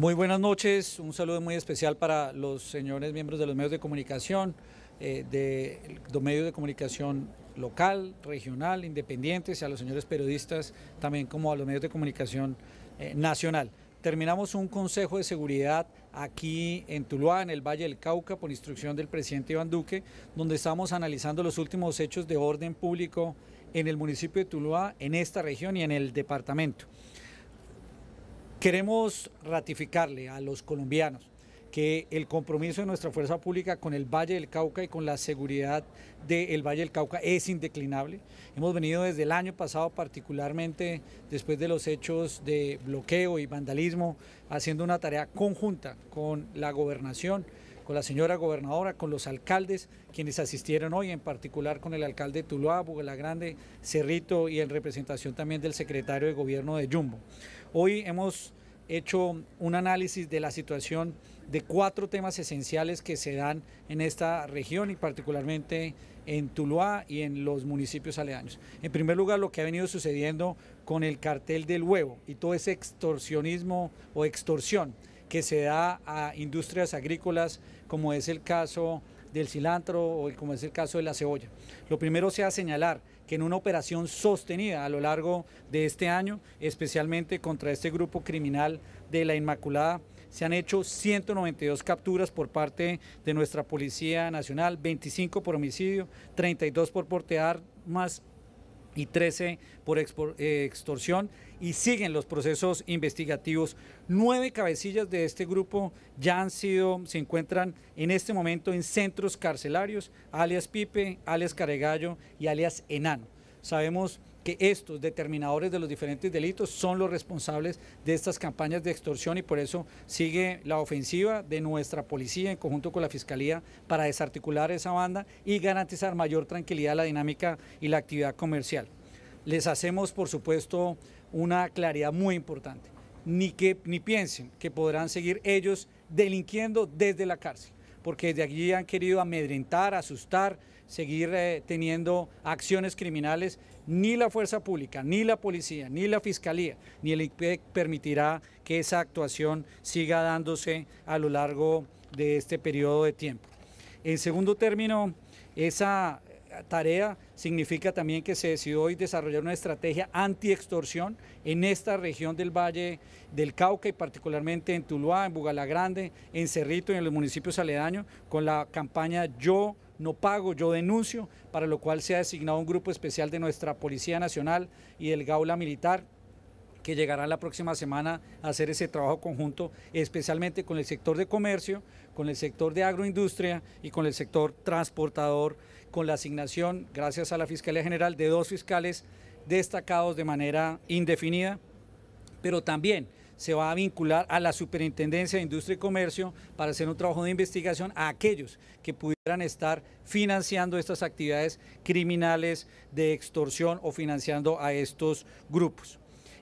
Muy buenas noches, un saludo muy especial para los señores miembros de los medios de comunicación, eh, de los medios de comunicación local, regional, independientes, y a los señores periodistas, también como a los medios de comunicación eh, nacional. Terminamos un consejo de seguridad aquí en Tuluá, en el Valle del Cauca, por instrucción del presidente Iván Duque, donde estamos analizando los últimos hechos de orden público en el municipio de Tuluá, en esta región y en el departamento. Queremos ratificarle a los colombianos que el compromiso de nuestra fuerza pública con el Valle del Cauca y con la seguridad del Valle del Cauca es indeclinable. Hemos venido desde el año pasado, particularmente después de los hechos de bloqueo y vandalismo, haciendo una tarea conjunta con la gobernación con la señora gobernadora, con los alcaldes, quienes asistieron hoy, en particular con el alcalde de Tuluá, la Grande, Cerrito y en representación también del secretario de gobierno de Jumbo. Hoy hemos hecho un análisis de la situación de cuatro temas esenciales que se dan en esta región y particularmente en Tuluá y en los municipios aledaños. En primer lugar, lo que ha venido sucediendo con el cartel del huevo y todo ese extorsionismo o extorsión que se da a industrias agrícolas, como es el caso del cilantro o como es el caso de la cebolla. Lo primero sea señalar que en una operación sostenida a lo largo de este año, especialmente contra este grupo criminal de la Inmaculada, se han hecho 192 capturas por parte de nuestra Policía Nacional, 25 por homicidio, 32 por portear más y 13 por eh, extorsión y siguen los procesos investigativos. Nueve cabecillas de este grupo ya han sido, se encuentran en este momento en centros carcelarios, alias Pipe, alias Caregallo y alias Enano. Sabemos que estos determinadores de los diferentes delitos son los responsables de estas campañas de extorsión y por eso sigue la ofensiva de nuestra policía en conjunto con la Fiscalía para desarticular esa banda y garantizar mayor tranquilidad a la dinámica y la actividad comercial. Les hacemos, por supuesto, una claridad muy importante. Ni, que, ni piensen que podrán seguir ellos delinquiendo desde la cárcel porque desde allí han querido amedrentar, asustar, seguir eh, teniendo acciones criminales. Ni la fuerza pública, ni la policía, ni la fiscalía, ni el IPEC permitirá que esa actuación siga dándose a lo largo de este periodo de tiempo. En segundo término, esa tarea significa también que se decidió hoy desarrollar una estrategia anti-extorsión en esta región del Valle del Cauca y particularmente en Tuluá, en Bugalagrande, en Cerrito y en los municipios aledaños con la campaña Yo no pago, yo denuncio, para lo cual se ha designado un grupo especial de nuestra Policía Nacional y del Gaula Militar que llegará la próxima semana a hacer ese trabajo conjunto, especialmente con el sector de comercio, con el sector de agroindustria y con el sector transportador, con la asignación, gracias a la Fiscalía General, de dos fiscales destacados de manera indefinida, pero también se va a vincular a la Superintendencia de Industria y Comercio para hacer un trabajo de investigación a aquellos que pudieran estar financiando estas actividades criminales de extorsión o financiando a estos grupos.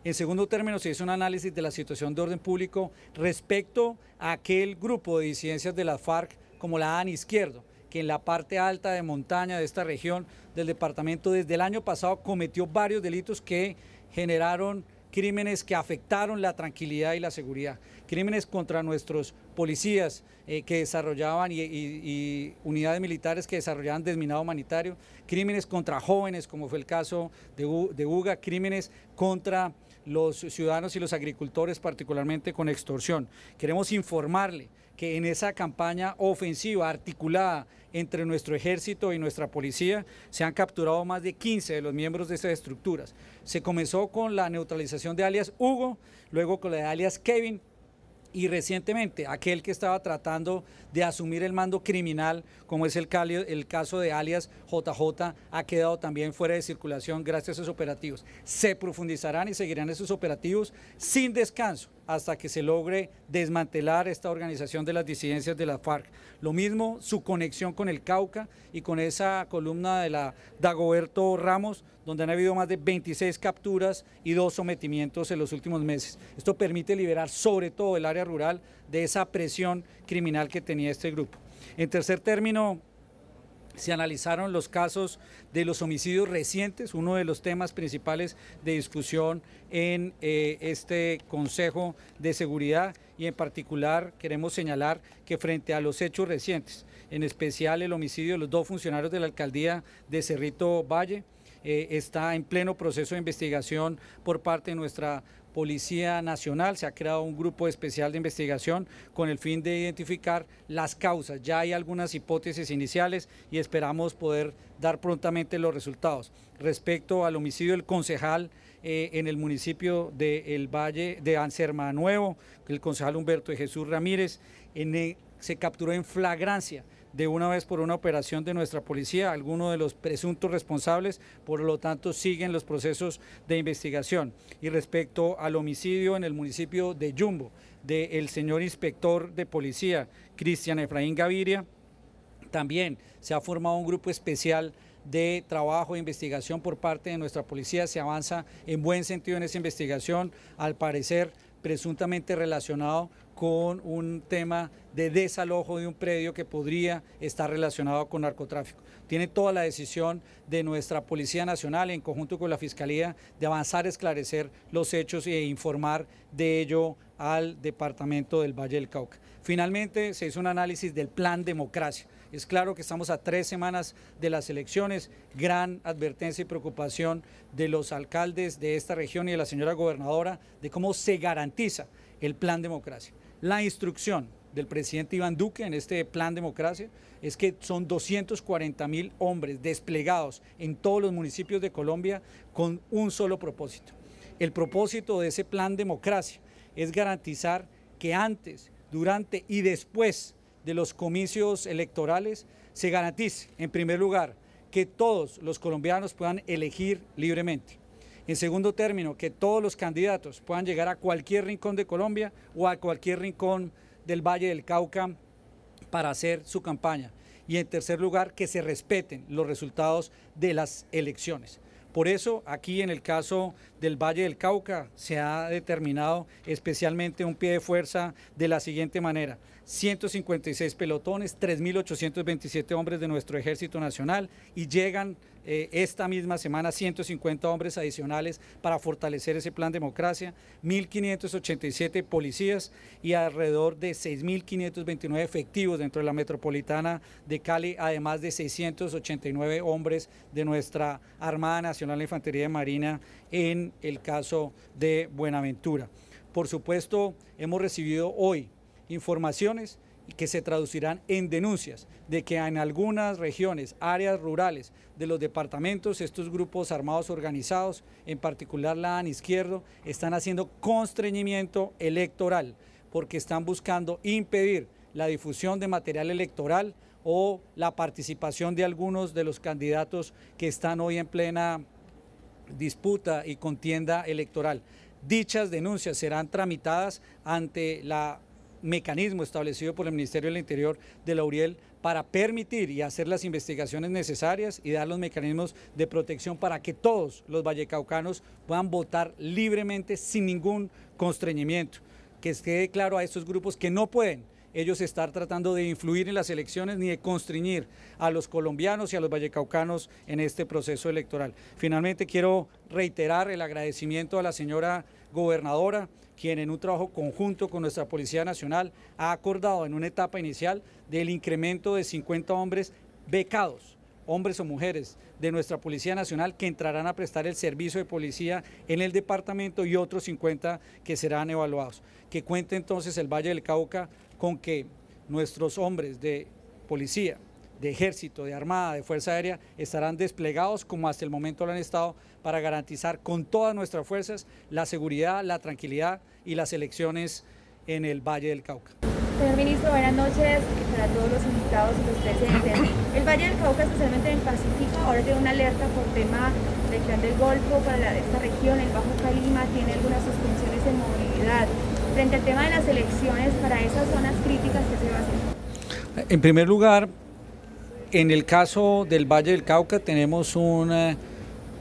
En segundo término, se hizo un análisis de la situación de orden público respecto a aquel grupo de disidencias de la FARC como la AN Izquierdo, que en la parte alta de montaña de esta región del departamento desde el año pasado cometió varios delitos que generaron crímenes que afectaron la tranquilidad y la seguridad, crímenes contra nuestros policías eh, que desarrollaban y, unidades militares que desarrollaban desminado humanitario, crímenes contra jóvenes, como fue el caso de, UGA, crímenes contra los ciudadanos y los agricultores, particularmente con extorsión. Queremos informarle que en esa campaña ofensiva articulada entre nuestro ejército y nuestra policía se han capturado más de 15 de los miembros de esas estructuras. Se comenzó con la neutralización de alias Hugo, luego con la de alias Kevin y recientemente aquel que estaba tratando de asumir el mando criminal, como es el, caso de alias JJ, ha quedado también fuera de circulación gracias a esos operativos. Se profundizarán y seguirán esos operativos sin descanso hasta que se logre desmantelar esta organización de las disidencias de la FARC. Lo mismo su conexión con el Cauca y con esa columna de la Dagoberto Ramos, donde han habido más de 26 capturas y dos sometimientos en los últimos meses. Esto permite liberar sobre todo el área rural de esa presión criminal que tenía este grupo. En tercer término, se analizaron los casos de los homicidios recientes, uno de los temas principales de discusión en eh, este Consejo de Seguridad y en particular queremos señalar que frente a los hechos recientes, en especial el homicidio de los dos funcionarios de la alcaldía de Cerrito Valle, eh, está en pleno proceso de investigación por parte de nuestra Policía Nacional. Se ha creado un grupo especial de investigación con el fin de identificar las causas. Ya hay algunas hipótesis iniciales y esperamos poder dar prontamente los resultados. Respecto al homicidio del concejal eh, en el municipio de El Valle de Anserma Nuevo, el concejal Humberto de Jesús Ramírez, se capturó en flagrancia de una vez por una operación de nuestra policía, alguno de los presuntos responsables, por lo tanto siguen los procesos de investigación. Y respecto al homicidio en el municipio de Yumbo, del señor inspector de policía, Cristian Efraín Gaviria, también se ha formado un grupo especial de trabajo e investigación por parte de nuestra policía. Se avanza en buen sentido en esa investigación, al parecer presuntamente relacionado con un tema de desalojo de un predio que podría estar relacionado con narcotráfico. Tiene toda la decisión de nuestra Policía Nacional en conjunto con la Fiscalía de avanzar, a esclarecer los hechos e informar de ello al Departamento del Valle del Cauca. Finalmente se hizo un análisis del plan democracia. Es claro que estamos a tres semanas de las elecciones, gran advertencia y preocupación de los alcaldes de esta región y de la señora gobernadora de cómo se garantiza el plan democracia. La instrucción del presidente Iván Duque en este plan democracia es que son 240 mil hombres desplegados en todos los municipios de Colombia con un solo propósito. El propósito de ese plan democracia es garantizar que antes, durante y después de los comicios electorales se garantice, en primer lugar, que todos los colombianos puedan elegir libremente en segundo término, que todos los candidatos puedan llegar a cualquier rincón de Colombia o a cualquier rincón del Valle del Cauca para hacer su campaña. Y en tercer lugar, que se respeten los resultados de las elecciones. Por eso, aquí en el caso del Valle del Cauca, se ha determinado especialmente un pie de fuerza de la siguiente manera. 156 pelotones, 3.827 hombres de nuestro Ejército Nacional y llegan eh, esta misma semana 150 hombres adicionales para fortalecer ese plan democracia, 1.587 policías y alrededor de 6.529 efectivos dentro de la metropolitana de Cali, además de 689 hombres de nuestra Armada Nacional de Infantería de Marina en el caso de Buenaventura. Por supuesto, hemos recibido hoy informaciones que se traducirán en denuncias de que en algunas regiones, áreas rurales de los departamentos, estos grupos armados organizados, en particular la AN Izquierdo, están haciendo constreñimiento electoral porque están buscando impedir la difusión de material electoral o la participación de algunos de los candidatos que están hoy en plena disputa y contienda electoral. Dichas denuncias serán tramitadas ante la mecanismo establecido por el Ministerio del Interior de la URIEL para permitir y hacer las investigaciones necesarias y dar los mecanismos de protección para que todos los vallecaucanos puedan votar libremente sin ningún constreñimiento. Que quede claro a estos grupos que no pueden ellos estar tratando de influir en las elecciones ni de constreñir a los colombianos y a los vallecaucanos en este proceso electoral. Finalmente quiero reiterar el agradecimiento a la señora gobernadora quien en un trabajo conjunto con nuestra Policía Nacional ha acordado en una etapa inicial del incremento de 50 hombres becados hombres o mujeres de nuestra Policía Nacional que entrarán a prestar el servicio de policía en el departamento y otros 50 que serán evaluados. Que cuente entonces el Valle del Cauca con que nuestros hombres de policía, de ejército, de armada, de fuerza aérea, estarán desplegados como hasta el momento lo han estado para garantizar con todas nuestras fuerzas la seguridad, la tranquilidad y las elecciones en el Valle del Cauca. Señor ministro, buenas noches para todos los invitados y los presentes. El Valle del Cauca, especialmente en Pacífico, ahora tiene una alerta por tema del Clan del Golfo para esta región. El Bajo Calima tiene algunas suspensiones de movilidad. Frente al tema de las elecciones para esas zonas críticas, que se va a hacer? En primer lugar, en el caso del Valle del Cauca tenemos un eh,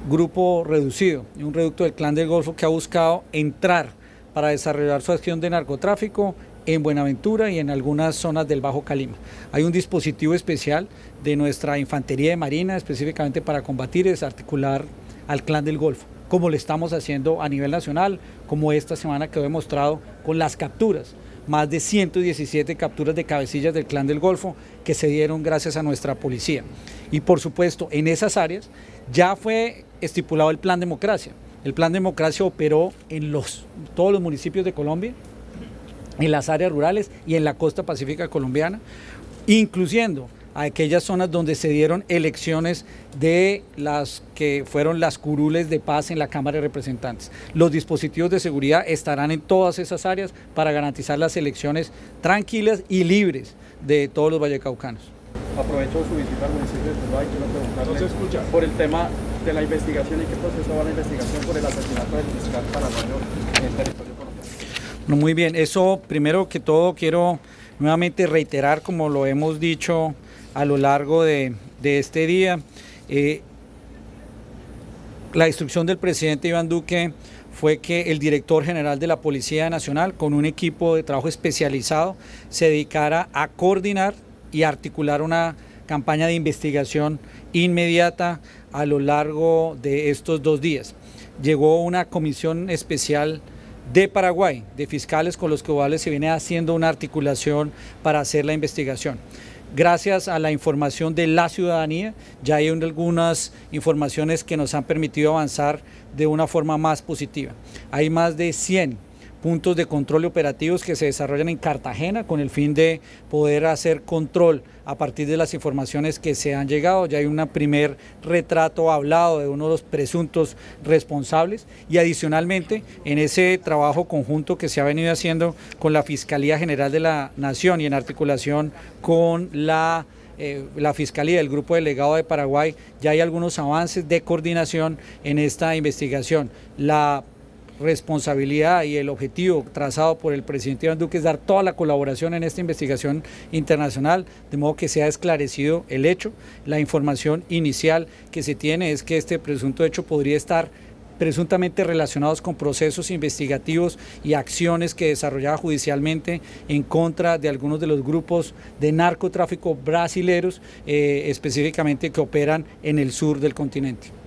grupo reducido, un reducto del Clan del Golfo que ha buscado entrar para desarrollar su acción de narcotráfico en Buenaventura y en algunas zonas del Bajo Calima. Hay un dispositivo especial de nuestra Infantería de Marina específicamente para combatir y desarticular al Clan del Golfo, como lo estamos haciendo a nivel nacional, como esta semana quedó demostrado con las capturas más de 117 capturas de cabecillas del Clan del Golfo que se dieron gracias a nuestra policía. Y por supuesto, en esas áreas ya fue estipulado el Plan Democracia. El Plan Democracia operó en los, todos los municipios de Colombia, en las áreas rurales y en la costa pacífica colombiana, incluyendo a aquellas zonas donde se dieron elecciones de las que fueron las curules de paz en la Cámara de Representantes. Los dispositivos de seguridad estarán en todas esas áreas para garantizar las elecciones tranquilas y libres de todos los vallecaucanos aprovecho su visita al municipio de Tuluá y quiero preguntarle por el tema de la investigación y qué proceso va la investigación por el asesinato del fiscal paranoio en el territorio colombiano. muy bien, eso primero que todo quiero nuevamente reiterar, como lo hemos dicho a lo largo de, este día. Eh, la instrucción del presidente Iván Duque fue que el director general de la Policía Nacional, con un equipo de trabajo especializado, se dedicara a coordinar y articular una campaña de investigación inmediata a lo largo de estos dos días. Llegó una comisión especial de Paraguay, de fiscales con los que se viene haciendo una articulación para hacer la investigación gracias a la información de la ciudadanía, ya hay algunas informaciones que nos han permitido avanzar de una forma más positiva. Hay más de 100 puntos de control operativos que se desarrollan en Cartagena con el fin de poder hacer control a partir de las informaciones que se han llegado. Ya hay un primer retrato hablado de uno de los presuntos responsables y adicionalmente en ese trabajo conjunto que se ha venido haciendo con la Fiscalía General de la Nación y en articulación con la... Eh, la Fiscalía, del Grupo Delegado de Paraguay, ya hay algunos avances de coordinación en esta investigación. La responsabilidad y el objetivo trazado por el presidente Iván Duque es dar toda la colaboración en esta investigación internacional, de modo que sea esclarecido el hecho. La información inicial que se tiene es que este presunto hecho podría estar presuntamente relacionados con procesos investigativos y acciones que desarrollaba judicialmente en contra de algunos de los grupos de narcotráfico brasileros, eh, específicamente que operan en el sur del continente.